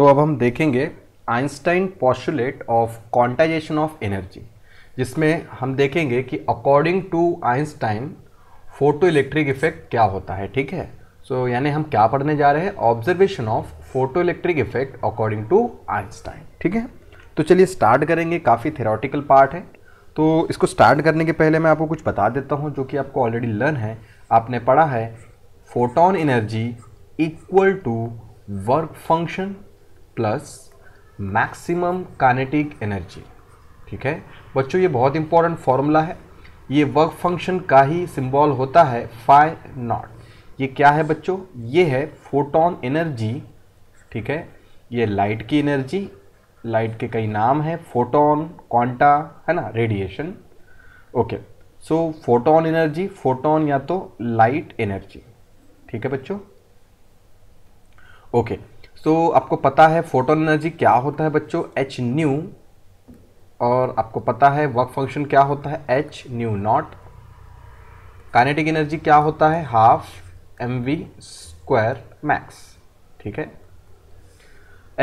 तो अब हम देखेंगे Einstein postulate of quantization of energy जिसमें हम देखेंगे कि according to Einstein photo electric effect क्या होता है ठीक है सो so, यानी हम क्या पढ़ने जा रहे हैं observation of photo electric effect according to Einstein ठीक है तो चलिए स्टार्ट करेंगे काफ़ी थेरोटिकल पार्ट है तो इसको स्टार्ट करने के पहले मैं आपको कुछ बता देता हूँ जो कि आपको ऑलरेडी लर्न है आपने पढ़ा है photon energy equal to work function plus maximum kinetic energy ठीक है बच्चों ये बहुत इंपॉर्टेंट फॉर्मूला है ये वर्क फंक्शन का ही सिंबल होता है फाइव नॉट ये क्या है बच्चों ये है फोटोन एनर्जी ठीक है ये लाइट की एनर्जी लाइट के कई नाम हैं फोटोन क्वांटा है ना radiation okay so photon energy photon या तो लाइट एनर्जी ठीक है बच्चों ओके okay. सो तो so, आपको पता है फोटोन एनर्जी क्या होता है बच्चों एच न्यू और आपको पता है वर्क फंक्शन क्या होता है H nu naught kinetic energy क्या होता है half M V square max ठीक है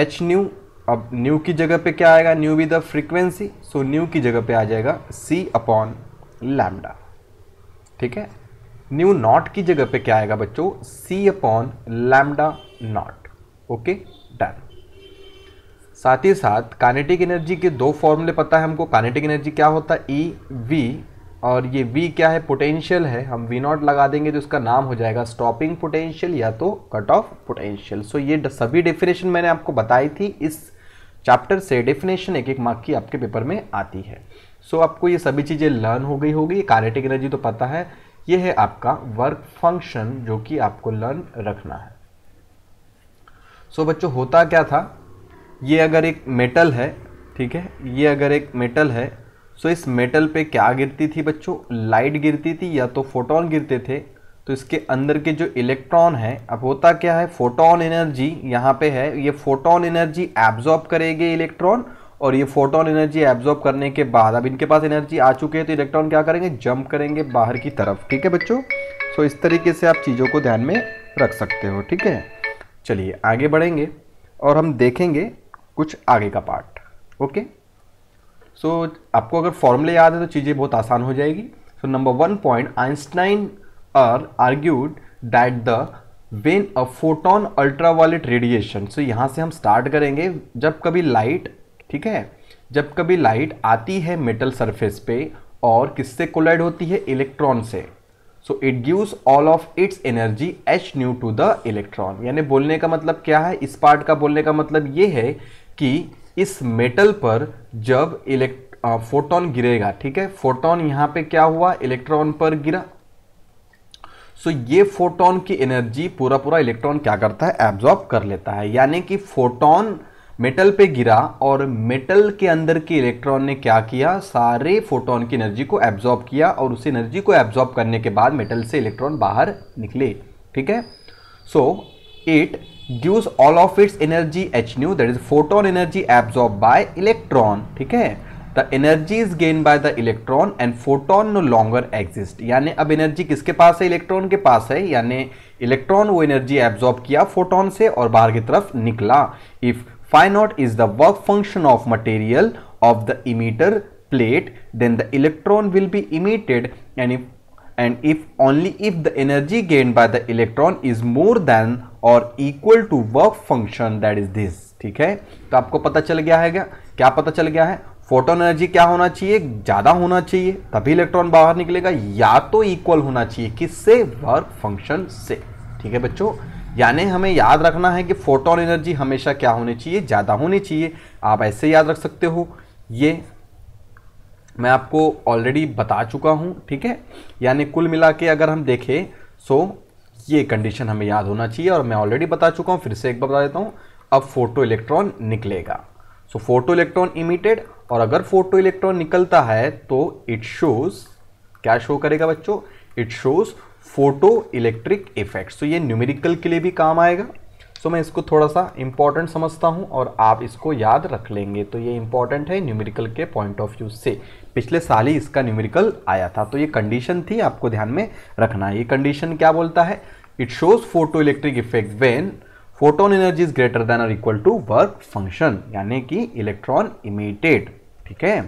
एच न्यू अब न्यू की जगह पे क्या आएगा nu with the frequency so nu की जगह पे आ जाएगा सी अपॉन लैमडा ठीक है न्यू नॉट की जगह पे क्या आएगा बच्चों C upon lambda naught okay done साथ ही साथ कानेटिक एनर्जी के दो फॉर्मूले पता है हमको कानेटिक एनर्जी क्या होता है ई e, वी और ये वी क्या है पोटेंशियल है हम वी नॉट लगा देंगे तो इसका नाम हो जाएगा स्टॉपिंग पोटेंशियल या तो कट ऑफ पोटेंशियल सो ये सभी डेफिनेशन मैंने आपको बताई थी इस चैप्टर से डेफिनेशन एक एक मार्क की आपके पेपर में आती है सो so, आपको ये सभी चीज़ें लर्न हो गई होगी काइनेटिक एनर्जी तो पता है ये है आपका वर्क फंक्शन जो कि आपको लर्न रखना है सो so, बच्चों होता क्या था ये अगर एक मेटल है ठीक है ये अगर एक मेटल है सो so इस मेटल पे क्या गिरती थी बच्चों लाइट गिरती थी या तो फोटोन गिरते थे तो इसके अंदर के जो इलेक्ट्रॉन है अब होता क्या है फोटोन एनर्जी यहाँ पे है ये फोटोन एनर्जी एब्जॉर्ब करेगी इलेक्ट्रॉन और ये फोटोन एनर्जी एब्जॉर्ब करने के बाद अब इनके पास एनर्जी आ चुकी है तो इलेक्ट्रॉन क्या करेंगे जंप करेंगे बाहर की तरफ ठीक है बच्चों सो इस तरीके से आप चीज़ों को ध्यान में रख सकते हो ठीक है चलिए आगे बढ़ेंगे और हम देखेंगे कुछ आगे का पार्ट ओके सो so, आपको अगर फॉर्मूले याद है तो चीज़ें बहुत आसान हो जाएगी so number one point Einstein are argued that the when a photon ultraviolet radiation so यहाँ से हम स्टार्ट करेंगे जब कभी लाइट ठीक है जब कभी लाइट आती है मेटल सरफेस पे और किससे कोलाइड होती है इलेक्ट्रॉन से so it gives all of its energy H nu to the electron यानी बोलने का मतलब क्या है इस पार्ट का बोलने का मतलब ये है कि इस मेटल पर जब इलेक्ट फोटोन गिरेगा ठीक है फोटोन यहां पे क्या हुआ इलेक्ट्रॉन पर गिरा सो so, ये फोटोन की एनर्जी पूरा पूरा इलेक्ट्रॉन क्या करता है एब्जॉर्ब कर लेता है यानी कि फोटोन मेटल पे गिरा और मेटल के अंदर के इलेक्ट्रॉन ने क्या किया सारे फोटोन की एनर्जी को एब्जॉर्ब किया और उस एनर्जी को एब्जॉर्ब करने के बाद मेटल से इलेक्ट्रॉन बाहर निकले ठीक है so it does all of its energy H nu that is photon energy absorb by electron ठीक है the energy is gain by the electron and photon no longer exist यानी अब एनर्जी किसके पास है इलेक्ट्रॉन के पास है यानी इलेक्ट्रॉन वो एनर्जी एब्जॉर्ब किया फोटोन से और बाहर की तरफ निकला if Phi naught is the work function of material of the emitter plate, then the electron will be emitted and if and if only if the energy gained by the electron is more than और equal to work function that is this ठीक है तो आपको पता चल गया है क्या क्या पता चल गया है फोटोन एनर्जी क्या होना चाहिए ज़्यादा होना चाहिए तभी इलेक्ट्रॉन बाहर निकलेगा या तो इक्वल होना चाहिए किससे वर्क फंक्शन से ठीक है बच्चों यानी हमें याद रखना है कि फोटोन एनर्जी हमेशा क्या होनी चाहिए ज़्यादा होनी चाहिए आप ऐसे याद रख सकते हो ये मैं आपको ऑलरेडी बता चुका हूँ ठीक है यानी कुल मिला के अगर हम देखें सो ये कंडीशन हमें याद होना चाहिए और मैं ऑलरेडी बता चुका हूँ फिर से एक बार बता देता हूँ अब फोटो इलेक्ट्रॉन निकलेगा सो फोटो इलेक्ट्रॉन इमिटेड और अगर फोटो इलेक्ट्रॉन निकलता है तो इट शोज़ क्या शो करेगा बच्चों it shows photo electric effect तो ये न्यूमेरिकल के लिए भी काम आएगा सो so, मैं इसको थोड़ा सा इंपॉर्टेंट समझता हूँ और आप इसको याद रख लेंगे तो ये इंपॉर्टेंट है न्यूमेरिकल के पॉइंट ऑफ व्यू से पिछले साल ही इसका न्यूमेरिकल आया था तो ये कंडीशन थी आपको ध्यान में रखना है ये कंडीशन क्या बोलता है it shows photo electric effect when photon energy is greater than और इक्वल टू वर्क फंक्शन यानी कि इलेक्ट्रॉन इमिटेड ठीक है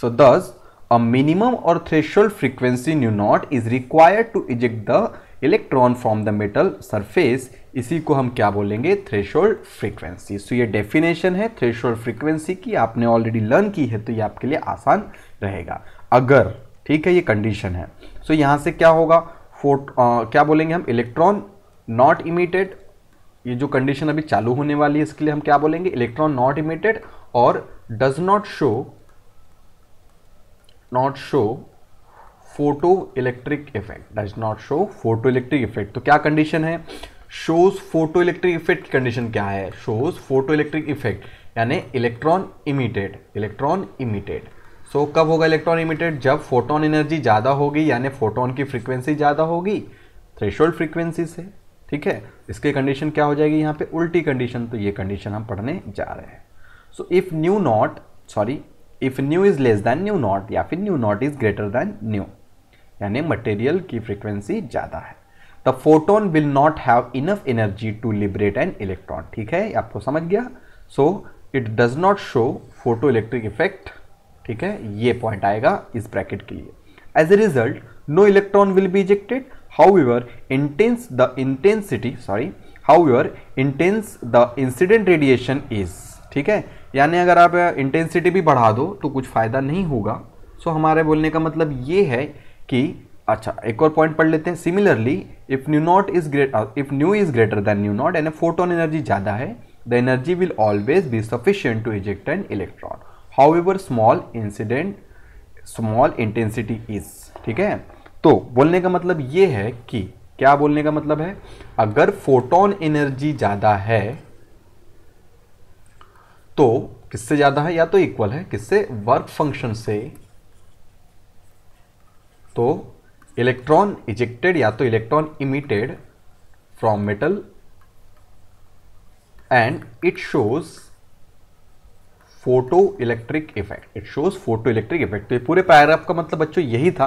सो दस अ मिनिमम और threshold frequency nu naught is required to eject the electron from the metal surface इसी को हम क्या बोलेंगे थ्रेशोल्ड फ्रीक्वेंसी सो ये डेफिनेशन है थ्रेशोल्ड फ्रीक्वेंसी की आपने ऑलरेडी लर्न की है तो ये आपके लिए आसान रहेगा अगर ठीक है ये कंडीशन है सो so, यहाँ से क्या होगा फोट आ, क्या बोलेंगे हम इलेक्ट्रॉन नॉट इमिटेड ये जो कंडीशन अभी चालू होने वाली है इसके लिए हम क्या बोलेंगे इलेक्ट्रॉन नॉट इमिटेड और does not show not show photo electric effect does not show photo electric effect तो क्या कंडीशन है shows photo electric effect condition क्या है शोज फोटो इलेक्ट्रिक इफेक्ट यानी electron emitted electron emitted so कब होगा electron emitted जब photon energy ज़्यादा होगी यानी फोटोन की फ्रीक्वेंसी ज़्यादा होगी थ्रेशोल्ड फ्रीक्वेंसी से ठीक है इसके कंडीशन क्या हो जाएगी यहाँ पे उल्टी कंडीशन तो ये कंडीशन हम पढ़ने जा रहे हैं so if nu naught sorry if nu is less than nu naught या फिर nu naught is greater than nu यानी मटेरियल की फ्रिक्वेंसी ज़्यादा है the photon will not have enough energy to liberate an electron ठीक है आपको समझ गया so it does not show photo electric effect ठीक है ये पॉइंट आएगा इस ब्रैकेट के लिए as a result no electron will B ejected how your intense the intensity sorry how your intense the incident radiation is ठीक है यानी अगर आप इंटेंसिटी भी बढ़ा दो तो कुछ फ़ायदा नहीं होगा सो so, हमारे बोलने का मतलब ये है कि अच्छा एक और पॉइंट पढ़ लेते हैं similarly if nu naught is great if nu is greater than nu naught यानी फोटोन एनर्जी ज़्यादा है the energy will always be sufficient to eject an electron however small incident small intensity is ठीक है तो बोलने का मतलब ये है कि क्या बोलने का मतलब है अगर फोटोन एनर्जी ज़्यादा है तो किससे ज़्यादा है या तो इक्वल है किससे वर्क फंक्शन से तो इलेक्ट्रॉन इजेक्टेड या तो electron emitted from metal and it shows photo electric effect it shows photo electric effect तो ये पूरे पैराग्राफ का मतलब बच्चों यही था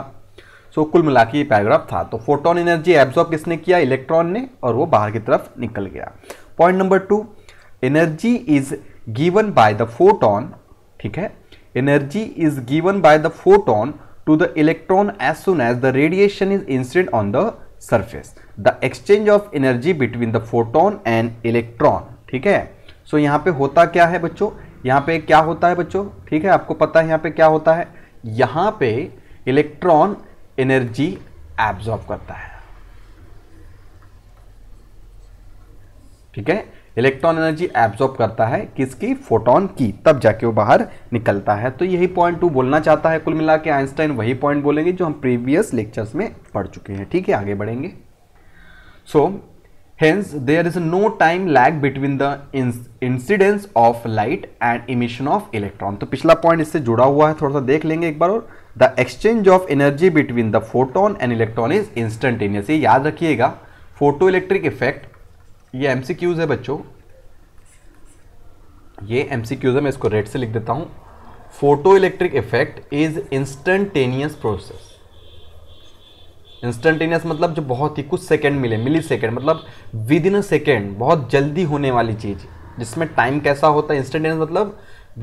सो so, कुल मिला के ये पैराग्राफ था तो फोटोन एनर्जी एब्सॉर्ब किसने किया इलेक्ट्रॉन ने और वो बाहर की तरफ निकल गया point number two energy is given by the photon ठीक है energy is given by the photon to the electron as soon as the radiation is incident on the surface the exchange of energy between the photon and electron ठीक है so so, यहाँ पे होता क्या है बच्चों यहाँ पे क्या होता है बच्चों ठीक है आपको पता है यहाँ पे क्या होता है यहाँ पे इलेक्ट्रॉन एनर्जी एब्जॉर्ब करता है ठीक है इलेक्ट्रॉन एनर्जी एब्जॉर्ब करता है किसकी फोटोन की तब जाके वो बाहर निकलता है तो यही पॉइंट टू बोलना चाहता है कुल मिला के आइंस्टाइन वही पॉइंट बोलेंगे जो हम प्रीवियस लेक्चर्स में पढ़ चुके हैं ठीक है आगे बढ़ेंगे so hence there is no time lag between the incidence of light and emission of electron तो पिछला पॉइंट इससे जुड़ा हुआ है थोड़ा सा देख लेंगे एक बार और the exchange of energy between the photon and electron is instantaneous ये याद रखिएगा फोटो इलेक्ट्रिक इफेक्ट ये एम है बच्चों ये एम है मैं इसको रेड से लिख देता हूँ photo electric effect is instantaneous process instantaneous मतलब जो बहुत ही कुछ सेकेंड मिले मिली सेकेंड मतलब विद इन अ सेकेंड बहुत जल्दी होने वाली चीज़ जिसमें टाइम कैसा होता है इंस्टेंटेनियस मतलब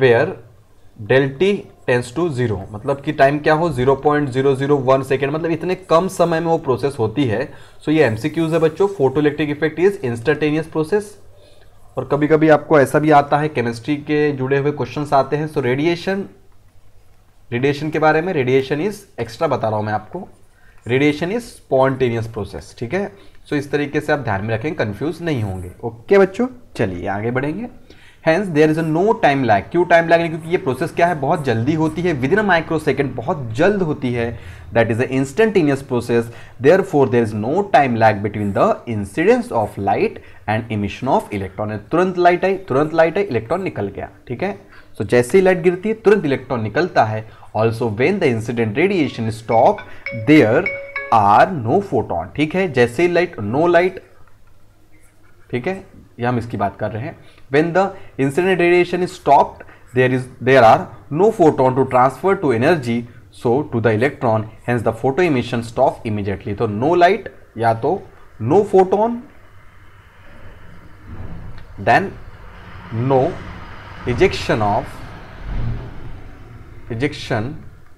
where del t tends to zero मतलब कि टाइम क्या हो zero point zero zero one second मतलब इतने कम समय में वो प्रोसेस होती है सो so, ये एमसीक्यूज है बच्चों photo electric effect is instantaneous process और कभी कभी आपको ऐसा भी आता है केमिस्ट्री के जुड़े हुए क्वेश्चंस आते हैं सो रेडिएशन रेडिएशन के बारे में रेडिएशन इज एक्स्ट्रा बता रहा हूँ मैं आपको रेडिएशन इज स्पॉन्टेनियस प्रोसेस ठीक है सो so, इस तरीके से आप ध्यान में रखें कन्फ्यूज नहीं होंगे ओके okay, बच्चों चलिए आगे बढ़ेंगे hence there is a no time lag क्यों टाइम लैग क्योंकि ये प्रोसेस क्या है बहुत जल्दी होती है within a microsecond बहुत जल्द होती है that is a instantaneous process therefore there is no time lag between the incidence of light and emission of electron तुरंत लाइट आई तुरंत लाइट आई इलेक्ट्रॉन निकल गया ठीक है सो so, जैसे ही लाइट गिरती है तुरंत इलेक्ट्रॉन निकलता है also when the incident radiation stop there are no photon ठीक है जैसे लाइट नो लाइट ठीक है या हम इसकी बात कर रहे हैं when the incident radiation is stopped there is there are no photon to transfer to energy so to the electron hence the photo emission stops immediately so no light ya to no photon then no ejection of ejection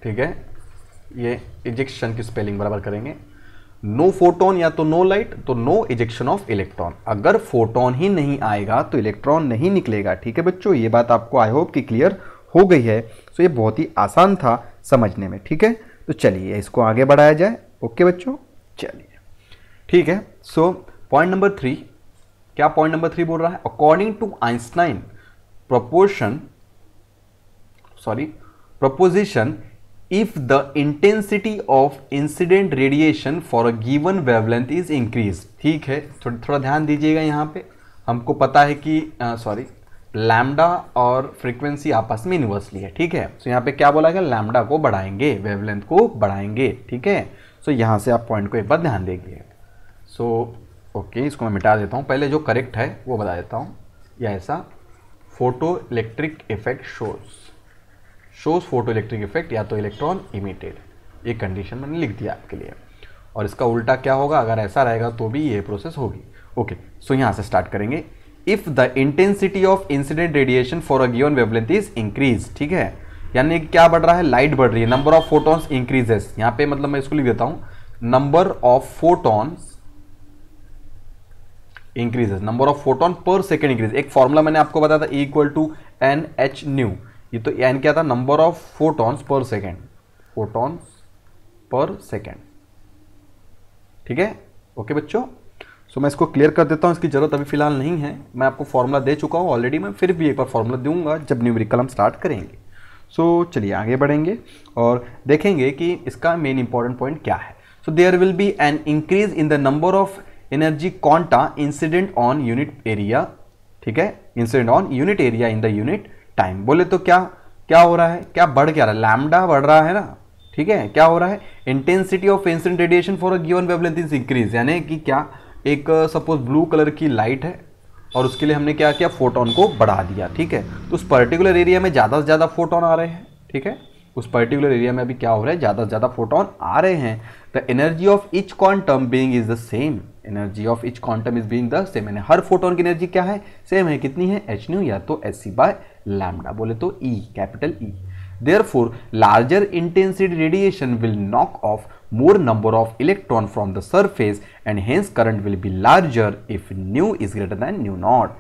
theek hai ye ejection ki spelling barabar karenge no photon या तो no light तो no ejection of electron अगर photon ही नहीं आएगा तो electron नहीं निकलेगा ठीक है बच्चों ये बात आपको आई होप कि क्लियर हो गई है सो ये बहुत ही आसान था समझने में ठीक है तो चलिए इसको आगे बढ़ाया जाए ओके बच्चों चलिए ठीक है सो पॉइंट नंबर थ्री क्या पॉइंट नंबर थ्री बोल रहा है according to Einstein proportion sorry proposition if the intensity of incident radiation for a given wavelength is increased ठीक है थोड़ा थोड़ा ध्यान दीजिएगा यहाँ पे हमको पता है कि सॉरी लैमडा और फ्रीक्वेंसी आपस में इन्वर्सली है ठीक है सो so, यहाँ पे क्या बोला गया लैमडा को बढ़ाएंगे वेवलेंथ को बढ़ाएंगे ठीक है सो so, यहाँ से आप पॉइंट को एक बार ध्यान देंगे सो so, ओके okay, इसको मैं मिटा देता हूँ पहले जो करेक्ट है वो बता देता हूँ या ऐसा photo electric effect shows shows photo electric effect या तो इलेक्ट्रॉन इमिटेड ये कंडीशन मैंने लिख दिया आपके लिए और इसका उल्टा क्या होगा अगर ऐसा रहेगा तो भी ये प्रोसेस होगी ओके सो यहाँ से स्टार्ट करेंगे if the intensity of incident radiation for a given wavelength is increase ठीक है यानी क्या बढ़ रहा है लाइट बढ़ रही है नंबर ऑफ फोटोन्स इंक्रीजेस यहाँ पे मतलब मैं इसको लिख देता हूँ number of photons increases number of photon per second increase एक फॉर्मूला मैंने आपको बताया था equal to n h nu ये तो एन क्या था number of photons per second photons per second ठीक है ओके बच्चों सो मैं इसको क्लियर कर देता हूँ इसकी ज़रूरत अभी फिलहाल नहीं है मैं आपको फॉर्मूला दे चुका हूँ ऑलरेडी मैं फिर भी एक बार फॉर्मूला दूंगा जब न्यूमेरिकल हम स्टार्ट करेंगे सो so, चलिए आगे बढ़ेंगे और देखेंगे कि इसका मेन इंपॉर्टेंट पॉइंट क्या है so there will be an increase in the number of energy quanta incident on unit area ठीक है incident on unit area in the unit time बोले तो क्या क्या हो रहा है क्या बढ़ क्या रहा है लैमडा बढ़ रहा है ना ठीक है क्या हो रहा है intensity of incident radiation for a given wavelength is increase यानी कि क्या एक सपोज ब्लू कलर की लाइट है और उसके लिए हमने क्या किया फोटोन को बढ़ा दिया ठीक है तो उस पर्टिकुलर एरिया में ज़्यादा से ज़्यादा फोटोन आ रहे हैं ठीक है उस पर्टिकुलर एरिया में अभी क्या हो रहा है ज़्यादा से ज़्यादा फोटोन आ रहे हैं the energy of each quantum being is the same energy of each quantum is being the same an हर फोटोन की एनर्जी क्या है सेम है कितनी है एच न्यू या तो एस सी बाय लैमडा बोले तो E capital E therefore larger intensity radiation will knock off more number of electron from the surface and hence current will be larger if nu is greater than nu naught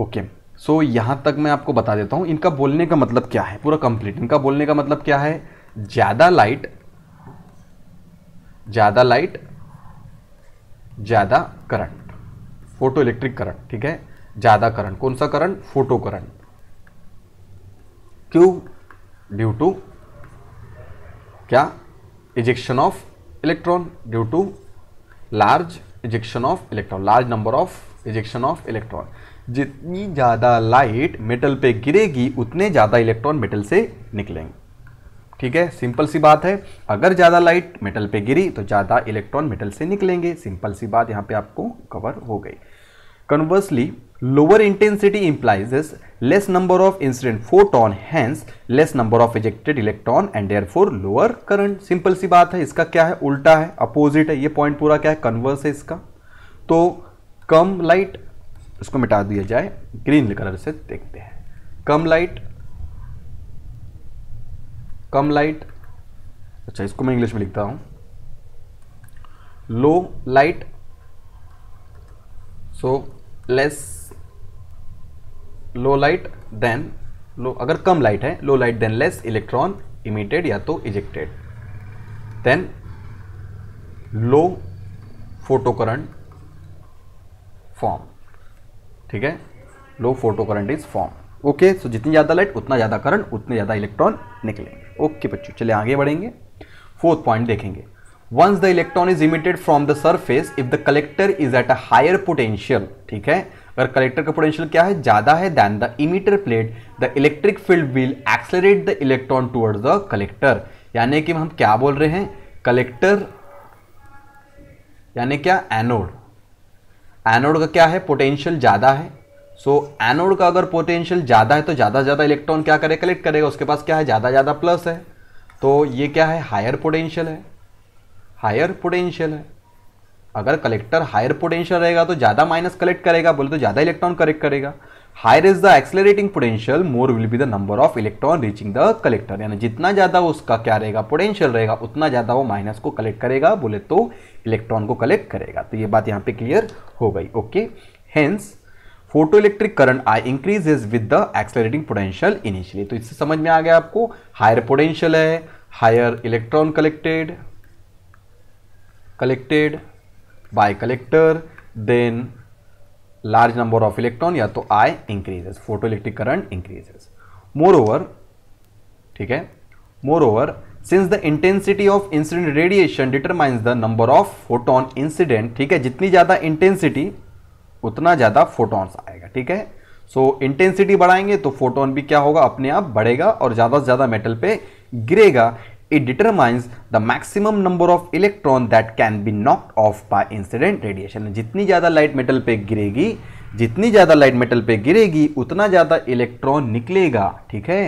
okay so यहां तक मैं आपको बता देता हूं इनका बोलने का मतलब क्या है पूरा कंप्लीट इनका बोलने का मतलब क्या है ज्यादा लाइट ज्यादा लाइट ज़्यादा करंट फोटो इलेक्ट्रिक करंट ठीक है ज़्यादा करंट कौन सा करंट फोटो करंट क्यों ड्यू टू क्या ejection of electron due to large ejection of electron large number of ejection of electron जितनी ज़्यादा लाइट मेटल पे गिरेगी उतने ज़्यादा इलेक्ट्रॉन मेटल से निकलेंगे ठीक है सिंपल सी बात है अगर ज़्यादा लाइट मेटल पे गिरी तो ज़्यादा इलेक्ट्रॉन मेटल से निकलेंगे सिंपल सी बात यहाँ पे आपको कवर हो गई conversely intensity implies less number of incident photon hence less number of ejected electron and therefore lower current simple सी बात है इसका क्या है उल्टा है अपोजिट है ये पॉइंट पूरा क्या है कन्वर्स है इसका तो कम लाइट इसको मिटा दिया जाए ग्रीन कलर से देखते हैं कम लाइट कम लाइट अच्छा इसको मैं इंग्लिश में लिखता हूं low light so less low light then low अगर कम लाइट है low light then less electron emitted या तो ejected then low photo current form ठीक है low photo current is form okay so जितनी ज़्यादा लाइट उतना ज़्यादा करंट उतने ज़्यादा इलेक्ट्रॉन निकलेंगे ओके बच्चों चले आगे बढ़ेंगे फोर्थ पॉइंट देखेंगे once the electron is emitted from the surface if the collector is at a higher potential ठीक है अगर कलेक्टर का पोटेंशियल क्या है ज़्यादा है than the emitter plate the electric field will accelerate the electron towards the collector यानी कि हम क्या बोल रहे हैं कलेक्टर यानी क्या एनोड एनोड का क्या है पोटेंशियल ज़्यादा है सो so, एनोड का अगर पोटेंशियल ज़्यादा है तो ज़्यादा ज़्यादा इलेक्ट्रॉन क्या करे कलेक्ट करेगा उसके पास क्या है ज़्यादा ज़्यादा प्लस है तो ये क्या है हायर पोटेंशियल है हायर पोटेंशियल है अगर कलेक्टर हायर पोटेंशियल रहेगा तो ज़्यादा माइनस कलेक्ट करेगा बोले तो ज़्यादा इलेक्ट्रॉन कलेक्ट करेगा higher is the accelerating potential more will be the number of electron reaching the collector यानी जितना ज़्यादा उसका क्या रहेगा पोटेंशियल रहेगा उतना ज़्यादा वो माइनस को कलेक्ट करेगा बोले तो इलेक्ट्रॉन को कलेक्ट करेगा तो ये बात यहाँ पे क्लियर हो गई okay hence photoelectric current I increases with the accelerating potential initially तो इससे समझ में आ गया आपको हायर पोटेंशियल है higher electron collected collected by collector then large number of electron या तो I increases photo electric current increases moreover ठीक है moreover since the intensity of incident radiation determines the number of photon incident ठीक है जितनी ज़्यादा intensity उतना ज़्यादा फोटॉन्स आएगा ठीक है सो so, इंटेंसिटी बढ़ाएंगे तो फोटोन भी क्या होगा अपने आप बढ़ेगा और ज़्यादा से ज़्यादा मेटल पर गिरेगा it determines the maximum number of electron that can be knocked off by incident radiation जितनी ज़्यादा लाइट मेटल पर गिरेगी जितनी ज़्यादा लाइट मेटल पर गिरेगी उतना ज़्यादा इलेक्ट्रॉन निकलेगा ठीक है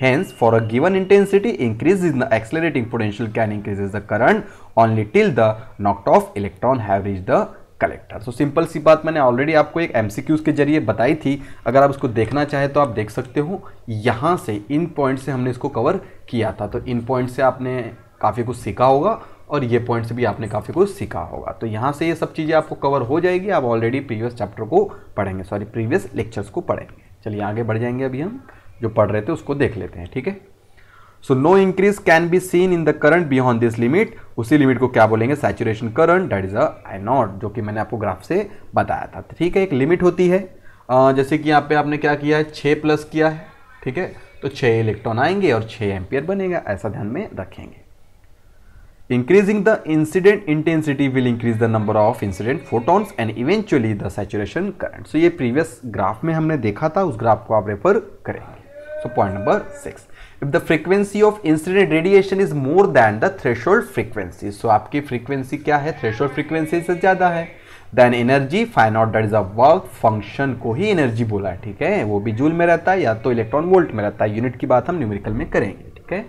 hence for a given intensity increase is the accelerating potential can increase is the current only till the knocked off electron have reached the collector so तो सिंपल सी बात मैंने ऑलरेडी आपको एक एम के जरिए बताई थी अगर आप उसको देखना चाहे तो आप देख सकते हो यहाँ से इन पॉइंट से हमने इसको कवर किया था तो इन पॉइंट से आपने काफ़ी कुछ सीखा होगा और ये पॉइंट से भी आपने काफ़ी कुछ सीखा होगा तो यहाँ से ये सब चीज़ें आपको कवर हो जाएगी आप ऑलरेडी प्रीवियस चैप्टर को पढ़ेंगे सॉरी प्रीवियस लेक्चर्स को पढ़ेंगे चलिए आगे बढ़ जाएंगे अभी हम जो पढ़ रहे थे उसको देख लेते हैं ठीक है so no increase can be seen in the current beyond this limit उसी लिमिट को क्या बोलेंगे saturation current that is a जो कि मैंने आपको ग्राफ से बताया था तो ठीक है एक लिमिट होती है जैसे कि यहाँ पे आपने क्या किया है छः प्लस किया है ठीक है तो छः इलेक्ट्रॉन आएंगे और छः एम्पियर बनेगा ऐसा ध्यान में रखेंगे increasing the incident intensity will increase the number of incident photons and eventually the saturation current so ये previous graph में हमने देखा था उस graph को आप refer करेंगे so point number six if the frequency of incident radiation is more than the threshold frequency so आपकी फ्रीक्वेंसी क्या है थ्रेशोल्ड फ्रीक्वेंसी से ज़्यादा है then energy phi naught that is a work function को ही एनर्जी बोला है ठीक है वो भी जूल में रहता है या तो इलेक्ट्रॉन वोल्ट में रहता है यूनिट की बात हम न्यूमेरिकल में करेंगे ठीक है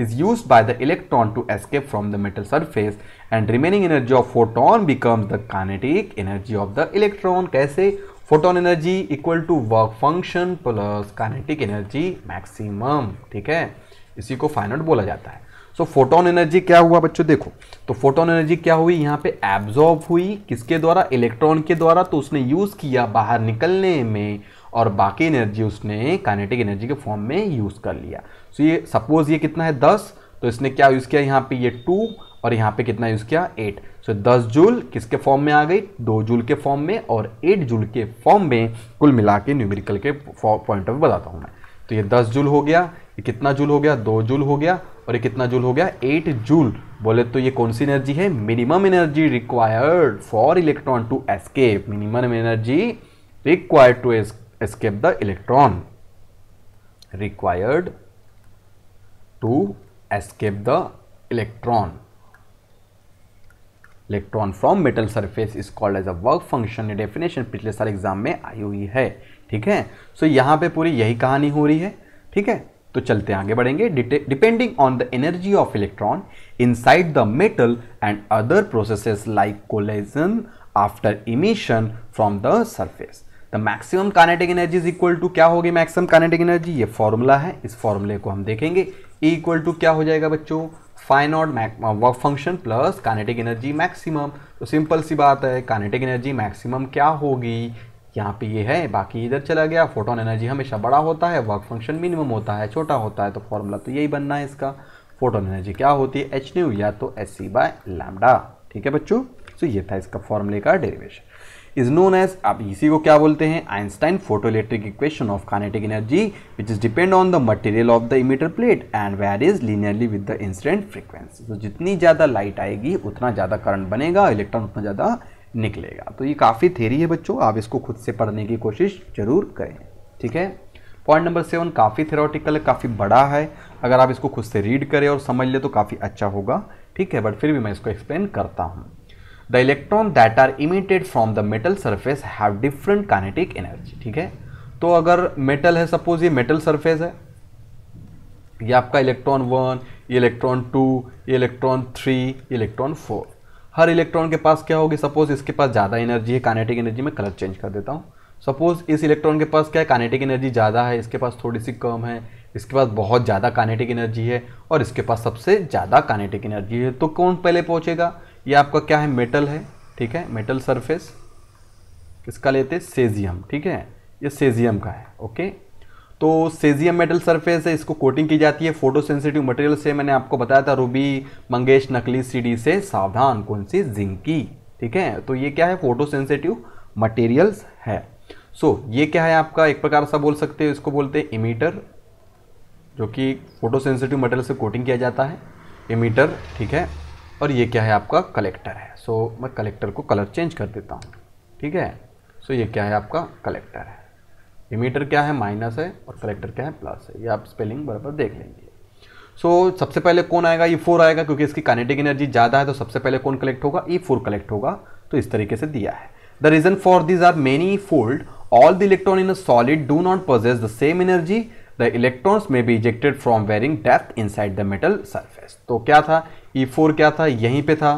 is use by the electron to escape from the metal surface and remaining energy of photon becomes the kinetic energy of the electron कैसे photon energy equal to work function plus kinetic energy maximum ठीक है इसी को out बोला जाता है सो photon energy क्या हुआ बच्चों देखो तो फोटोन एनर्जी क्या हुई यहाँ पे एब्जॉर्ब हुई किसके द्वारा इलेक्ट्रॉन के द्वारा तो उसने यूज़ किया बाहर निकलने में और बाकी एनर्जी उसने काइनेटिक एनर्जी के फॉर्म में यूज़ कर लिया सो so, ये सपोज ये कितना है दस तो इसने क्या यूज़ किया यहाँ पे ये टू और यहाँ पे कितना यूज़ किया एट सो दस जूल किसके फॉर्म में आ गई दो जूल के फॉर्म में और एट जूल के फॉर्म में कुल मिला के न्यूमेरिकल के पॉइंट ऑफ बताता हूँ मैं तो ये दस जूल हो गया ये कितना जूल हो गया दो जूल हो गया और ये कितना जूल हो गया एट जूल बोले तो ये कौन सी एनर्जी है minimum energy required for electron to escape minimum energy required to escape the electron required to escape the electron electron from metal surface is called as a work function ये definition पिछले साल exam में आई हुई है ठीक है so so, यहाँ पे पूरी यही कहानी हो रही है ठीक है तो चलते आगे बढ़ेंगे depending on the energy of electron inside the metal and other processes like collision after emission from the surface the maximum kinetic energy is equal to क्या होगी मैक्सिमम कानेटिक एनर्जी ये फॉर्मूला है इस फॉर्मूले को हम देखेंगे इक्वल इक्वल टू क्या हो जाएगा बच्चों phi naught work function plus kinetic energy maximum तो सिंपल सी बात है कानेटिक एनर्जी मैक्सिमम क्या होगी यहाँ पे ये है बाकी इधर चला गया फोटोन एनर्जी हमेशा बड़ा होता है वर्क फंक्शन मिनिमम होता है छोटा होता है तो फॉर्मूला तो यही बनना है इसका फोटोन एनर्जी क्या होती है एच न्यू या तो एस सी बाय लैमडा ठीक है बच्चों सो तो ये था इसका फॉर्मूले का डेरिवेशन इज नोन एज आप इसी को क्या बोलते हैं Einstein photo photoelectric equation of kinetic energy which is depend on the material of the emitter plate and vary is linearly with the incident frequency तो जितनी ज़्यादा लाइट आएगी उतना ज़्यादा करंट बनेगा इलेक्ट्रॉन उतना ज़्यादा निकलेगा तो ये काफ़ी थेरी है बच्चों आप इसको खुद से पढ़ने की कोशिश जरूर करें ठीक है पॉइंट नंबर सेवन काफ़ी थेरोटिकल है काफ़ी बड़ा है अगर आप इसको खुद से रीड करें और समझ लें तो काफ़ी अच्छा होगा ठीक है बट फिर भी मैं इसको एक्सप्लेन करता हूँ the electron that are emitted from the metal surface have different kinetic energy ठीक है तो अगर मेटल है सपोज ये मेटल सर्फेस है ये आपका इलेक्ट्रॉन वन ये इलेक्ट्रॉन टू ये इलेक्ट्रॉन थ्री इलेक्ट्रॉन फोर हर इलेक्ट्रॉन के पास क्या होगी सपोज इसके पास ज़्यादा एनर्जी है कानेटिक एनर्जी में कलर चेंज कर देता हूँ सपोज इस इलेक्ट्रॉन के पास क्या है कानेटिक एनर्जी ज़्यादा है इसके पास थोड़ी सी कम है इसके पास बहुत ज़्यादा कानेटिक एनर्जी है और इसके पास सबसे ज़्यादा कानेटिक एनर्जी है तो कौन पहले पहुँचेगा ये आपका क्या है मेटल है ठीक है मेटल सरफेस किसका लेते हैं सेजियम ठीक है ये सेजियम का है ओके तो सेजियम मेटल सरफेस है इसको कोटिंग की जाती है फोटो सेंसिटिव मटेरियल से मैंने आपको बताया था रूबी मंगेश नकली सीडी से सावधान कौन सी जिंक की ठीक है तो ये क्या है फोटो सेंसिटिव मटेरियल्स है सो so, ये क्या है आपका एक प्रकार सा बोल सकते हो इसको बोलते हैं इमीटर जो कि फोटो सेंसिटिव मटेरियल से कोटिंग किया जाता है इमीटर ठीक है और ये क्या है आपका कलेक्टर है सो so, मैं कलेक्टर को कलर चेंज कर देता हूँ ठीक है सो so, ये क्या है आपका कलेक्टर है इमीटर क्या है माइनस है और कलेक्टर क्या है प्लस है ये आप स्पेलिंग बराबर देख लेंगे सो so, सबसे पहले कौन आएगा ये फोर आएगा क्योंकि इसकी कानेटिक एनर्जी ज़्यादा है तो सबसे पहले कौन कलेक्ट होगा ई फोर कलेक्ट होगा तो इस तरीके से दिया है the reason for this are manifold all the electron in a solid do not possess the same energy the electrons may be ejected from varying depth inside the metal surface तो क्या था ई e four क्या था यहीं पे था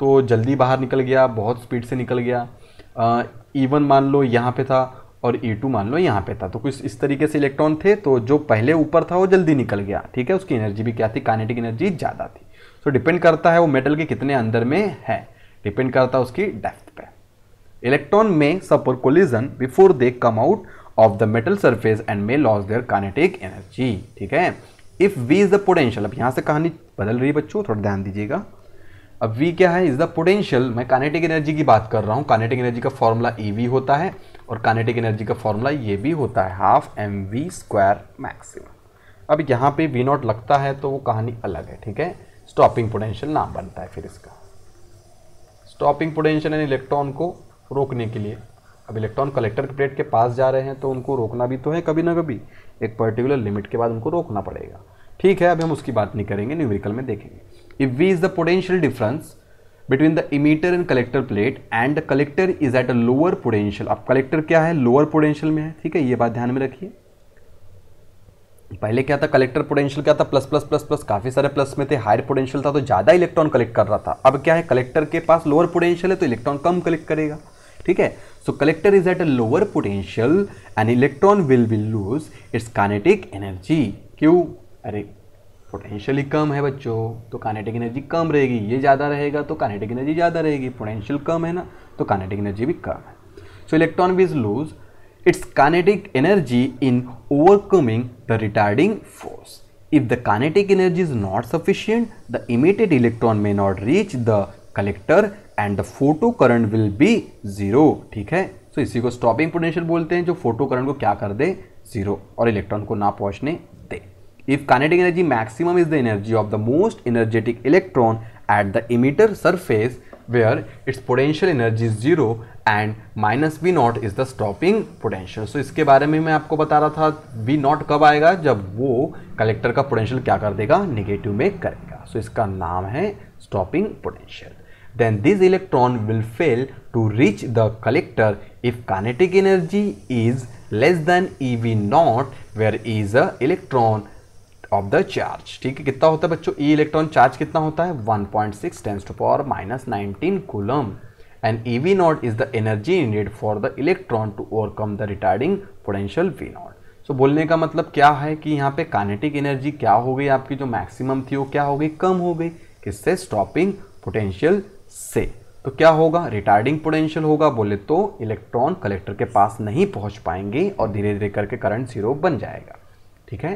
तो जल्दी बाहर निकल गया बहुत स्पीड से निकल गया ई वन e मान लो यहाँ पे था और ई e टू मान लो यहाँ पे था तो कुछ इस तरीके से इलेक्ट्रॉन थे तो जो पहले ऊपर था वो जल्दी निकल गया ठीक है उसकी एनर्जी भी क्या थी काइनेटिक एनर्जी ज़्यादा थी सो so, डिपेंड करता है वो मेटल के कितने अंदर में है डिपेंड करता है उसकी डेप्थ पे electron may suffer collision before they come out of the metal surface and may lose their kinetic energy ठीक है if V is the potential अब यहाँ से कहानी बदल रही है बच्चों थोड़ा ध्यान दीजिएगा अब वी क्या है इज़ द पोटेंशियल मैं कानेटिक एनर्जी की बात कर रहा हूँ कानेटिक एनर्जी का फॉर्मूला ई वी होता है और कानेटिक एनर्जी का फॉर्मूला ये भी होता है half M V square maximum अब यहाँ पे वी नॉट लगता है तो वो कहानी अलग है ठीक है स्टॉपिंग पोटेंशियल नाम बनता है फिर इसका स्टॉपिंग पोटेंशियल यानी इलेक्ट्रॉन को रोकने के लिए अब इलेक्ट्रॉन कलेक्टर के प्लेट के पास जा रहे हैं तो उनको रोकना भी तो है कभी ना कभी एक पर्टिकुलर लिमिट के बाद उनको रोकना पड़ेगा ठीक है अब हम उसकी बात नहीं करेंगे न्यूमेरिकल में देखेंगे if V is the potential difference between the emitter and collector plate and the collector is at a lower potential अब कलेक्टर क्या है लोअर पोटेंशियल में है ठीक है ये बात ध्यान में रखिए पहले क्या था कलेक्टर पोटेंशियल क्या था प्लस प्लस प्लस प्लस काफ़ी सारे प्लस में थे हायर पोटेंशियल था तो ज़्यादा इलेक्ट्रॉन कलेक्ट कर रहा था अब क्या है कलेक्टर के पास लोअर पोटेंशियल है तो इलेक्ट्रॉन कम कलेक्ट करेगा ठीक है so collector is at a lower potential an electron will be lose its kinetic energy क्यों अरे पोटेंशियल ही कम है बच्चों तो कानेटिक एनर्जी कम रहेगी ये ज़्यादा रहेगा तो कानेटिक एनर्जी ज़्यादा रहेगी पोटेंशियल कम है ना तो कानेटिक एनर्जी भी कम है so electron which lose its kinetic energy in overcoming the retarding force if the kinetic energy is not sufficient the emitted electron may not reach the collector and the photo current will be zero ठीक है so so, इसी को stopping potential बोलते हैं जो photo current को क्या कर दे जीरो और इलेक्ट्रॉन को ना पहुंचने दे if kinetic energy maximum is the energy of the most energetic electron at the emitter surface where its potential energy zero and minus V naught is the stopping potential so इसके बारे में मैं आपको बता रहा था वी नॉट कब आएगा जब वो कलेक्टर का पोटेंशियल क्या कर देगा निगेटिव में करेगा सो so, इसका नाम है stopping potential then this electron will fail to reach the collector if kinetic energy is less than EV not where E is a electron of the charge ठीक है कितना होता है बच्चों e electron charge कितना होता है 1.6 point six tens to power minus nineteen coulomb and E V naught is the energy needed for the electron to overcome the retarding potential V naught so बोलने का मतलब क्या है कि यहाँ पे कानेटिक एनर्जी क्या हो गई आपकी जो मैक्सिमम थी वो क्या हो गई कम हो गई किससे स्टॉपिंग पोटेंशियल से तो क्या होगा रिटार्डिंग पोटेंशियल होगा बोले तो इलेक्ट्रॉन कलेक्टर के पास नहीं पहुंच पाएंगे और धीरे धीरे करके करंट जीरो बन जाएगा ठीक है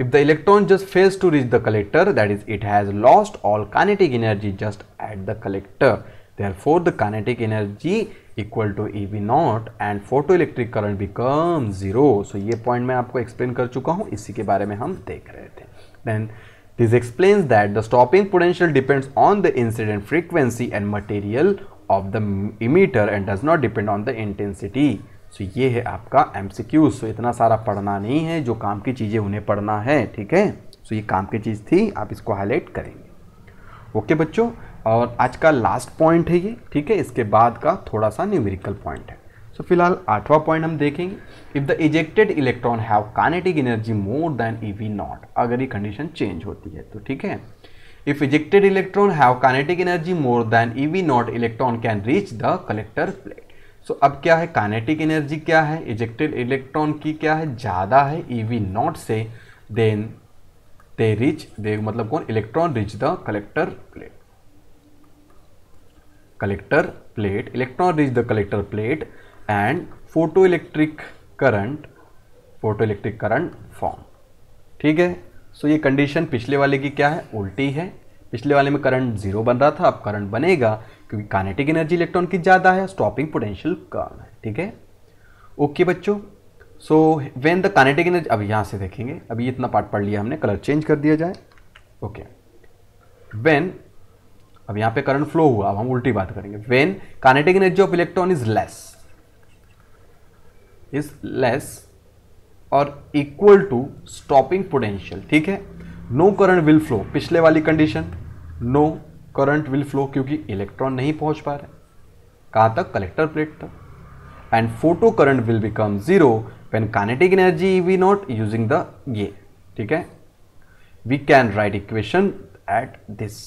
if the electron just fails to reach the collector that is it has lost all kinetic energy just at the collector kinetic energy equal to E to naught and photo electric current become zero so ये point मैं आपको explain कर चुका हूँ इसी के बारे में हम देख रहे थे then This explains that the stopping potential depends on the incident frequency and material of the emitter and does not depend on the intensity. so, ये है आपका MCQ. So इतना सारा पढ़ना नहीं है जो काम की चीज़ें उन्हें पढ़ना है ठीक है सो ये काम की चीज़ थी आप इसको हाईलाइट करेंगे ओके okay, बच्चों और आज का लास्ट पॉइंट है ये ठीक है इसके बाद का थोड़ा सा न्यूमेरिकल पॉइंट है सो फिलहाल आठवां पॉइंट हम देखेंगे if the ejected electron have kinetic energy more than E V naught अगर ये कंडीशन चेंज होती है तो ठीक है if ejected electron have kinetic energy more than E V naught electron can reach the collector plate so so, अब क्या है कानेटिक एनर्जी क्या है इजेक्टेड इलेक्ट्रॉन की क्या है ज़्यादा है ई वी नॉट से देन दे रिच दे मतलब कौन electron reach the collector plate collector plate electron reach the collector plate electric current photo electric current form ठीक है सो ये कंडीशन पिछले वाले की क्या है उल्टी है पिछले वाले में करंट जीरो बन रहा था अब करंट बनेगा क्योंकि कानेटिक एनर्जी इलेक्ट्रॉन की ज़्यादा है स्टॉपिंग पोटेंशियल कम है ठीक है ओके बच्चों so when the kinetic energy अब यहाँ से देखेंगे अभी इतना पार्ट पढ़ लिया हमने कलर चेंज कर दिया जाए ओके वेन अब यहाँ पे करंट फ्लो हुआ अब हम उल्टी बात करेंगे when kinetic energy of electron is less is less और इक्वल टू स्टॉपिंग पोटेंशियल ठीक है नो करंट विल फ्लो पिछले वाली condition no current will flow क्योंकि इलेक्ट्रॉन नहीं पहुंच पा रहे कहां तक कलेक्टर प्लेट तक and photo current will become zero when kinetic energy V naught using the ये ठीक है we can write equation at this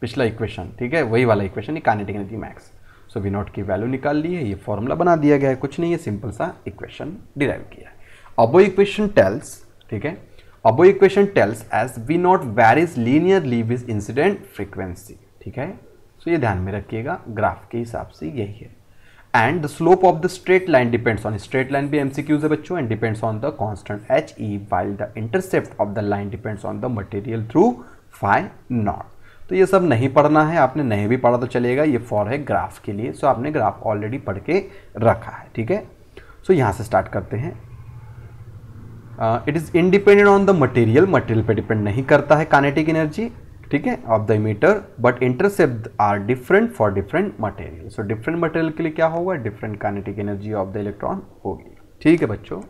पिछला इक्वेशन ठीक है वही वाला equation kinetic energy max so V naught की वैल्यू निकाल ली है ये फॉर्मूला बना दिया गया है कुछ नहीं है सिंपल सा इक्वेशन डिराइव किया है वो इक्वेशन टेल्स ठीक है अब वो equation tells as V naught where is linear leave is incident frequency ठीक है सो so, ये ध्यान में रखिएगा ग्राफ के हिसाब से यही है and the slope of the straight line depends on straight line भी एमसीक्यूज है बच्चों and depends on the constant H E while the intercept of the line depends on the material through five naught तो ये सब नहीं पढ़ना है आपने नहीं भी पढ़ा तो चलेगा ये फॉर है ग्राफ के लिए सो आपने ग्राफ ऑलरेडी पढ़ के रखा है ठीक है सो यहाँ से स्टार्ट करते हैं it is independent on the material material पे डिपेंड नहीं करता है कानेटिक एनर्जी ठीक है of the emitter but intercept are different for different material so different material के लिए क्या होगा different kinetic energy of the electron होगी ठीक है बच्चों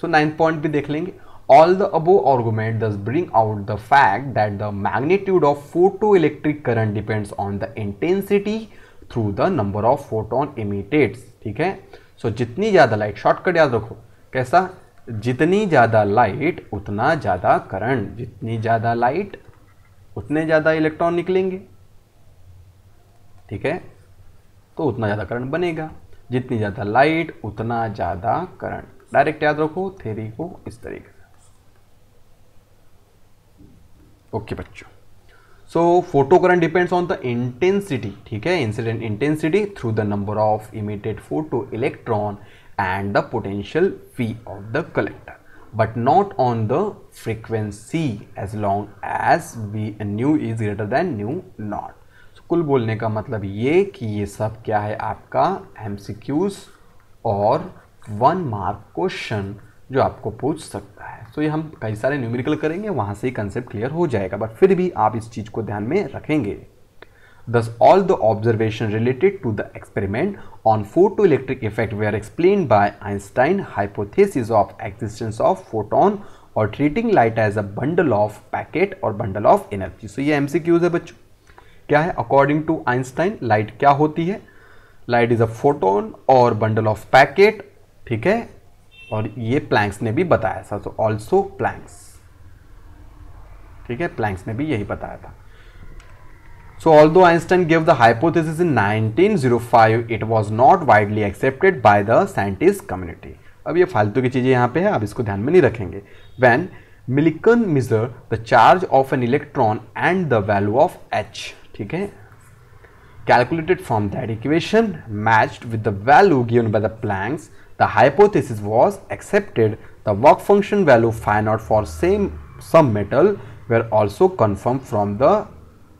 सो नाइन्थ पॉइंट भी देख लेंगे All the above argument thus bring out the fact that the magnitude of photoelectric current depends on the intensity through the number of photon emitted. ठीक है so so, जितनी ज़्यादा लाइट शॉर्टकट याद रखो कैसा जितनी ज़्यादा लाइट उतना ज़्यादा करंट जितनी ज़्यादा लाइट उतने ज़्यादा इलेक्ट्रॉन निकलेंगे ठीक है तो उतना ज़्यादा करंट बनेगा जितनी ज़्यादा लाइट उतना ज़्यादा करंट डायरेक्ट याद रखो थेरी को इस तरीके ओके बच्चों so photo current depends on the intensity ठीक है incident intensity through the number of emitted photo electron and the potential phi of the collector but not on the frequency as long as V nu is greater than nu naught कुल बोलने का मतलब ये कि ये सब क्या है आपका एम और वन मार्क क्वेश्चन जो आपको पूछ सकता है तो ये हम कई सारे न्यूमेरिकल करेंगे वहाँ से ही कंसेप्ट क्लियर हो जाएगा बट फिर भी आप इस चीज़ को ध्यान में रखेंगे thus all the observation related to the experiment on photo electric effect they are explain by Einstein hypothesis of existence of photon और treating light as a bundle of packet और बंडल ऑफ एनर्जी सो ये M C Qs है बच्चों क्या है according to Einstein light क्या होती है लाइट इज अ फोटोन और बंडल ऑफ पैकेट ठीक है और ये प्लैंक्स ने भी बताया था सो ऑल्सो प्लैंक्स ठीक है प्लैंक्स ने भी यही बताया था so although Einstein give the hypothesis in 1905 zero five it was not widely accepted by the scientist community अब ये फालतू की चीजें यहां पे है आप इसको ध्यान में नहीं रखेंगे when Millikan measure the charge of an electron and the value of H ठीक है calculated from that equation matched with the value given by the Planck's The hypothesis was accepted. The work function value find out for same some metal were also confirmed from the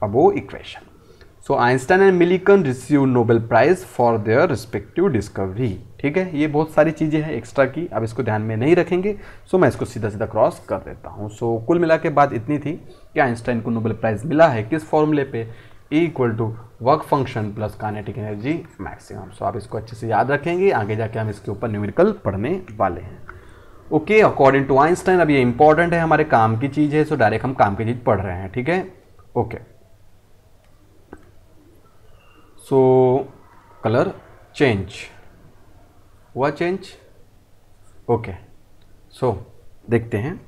above equation. So Einstein and Millikan receive Nobel prize for their respective discovery ठीक है ये बहुत सारी चीज़ें हैं extra की अब इसको ध्यान में नहीं रखेंगे सो so मैं इसको सीधा सीधा क्रॉस कर देता हूँ सो so, कुल मिला के बात इतनी थी कि आइंस्टाइन को नोबेल प्राइज़ मिला है किस फॉर्मूले पे equal to work function plus kinetic energy maximum so आप इसको अच्छे से याद रखेंगे आगे जाके हम इसके ऊपर न्यूमेरिकल पढ़ने वाले हैं ओके अकॉर्डिंग टू आइंस्टाइन अब ये इंपॉर्टेंट है हमारे काम की चीज़ है सो डायरेक्ट हम काम की चीज़ पढ़ रहे हैं ठीक है ओके सो कलर चेंज हुआ चेंज ओके सो देखते हैं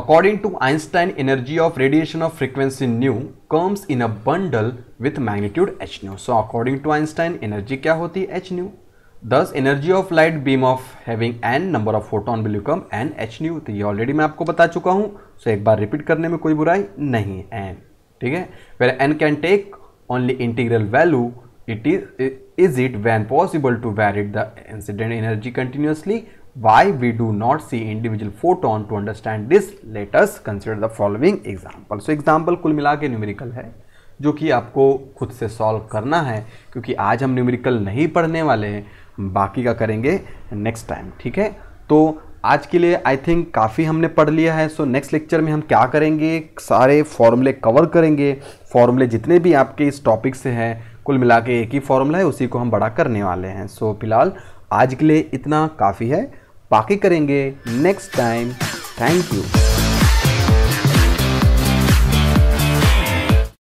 According to Einstein, energy of radiation of frequency nu comes in a bundle with magnitude h nu. So according to Einstein, energy क्या होती है h nu. Thus, energy of light beam of having n number of photon will become n h nu. तो ये already मैं आपको बता चुका हूँ सो so, एक बार रिपीट करने में कोई बुराई नहीं है n ठीक है where n can take only integral value it is is it when possible to vary the incident energy continuously why we do not see individual photon to understand this let us consider the following example so example कुल मिला के numerical है जो कि आपको खुद से solve करना है क्योंकि आज हम न्यूमेरिकल नहीं पढ़ने वाले हैं बाकी का करेंगे नेक्स्ट टाइम ठीक है तो आज के लिए आई थिंक काफ़ी हमने पढ़ लिया है सो नेक्स्ट लेक्चर में हम क्या करेंगे सारे फॉर्मूले कवर करेंगे फॉर्मूले जितने भी आपके इस टॉपिक से हैं कुल मिला के एक ही फॉर्मूला है उसी को हम बड़ा करने वाले हैं सो फिलहाल आज के लिए इतना काफ़ी है बाकी करेंगे नेक्स्ट टाइम थैंक यू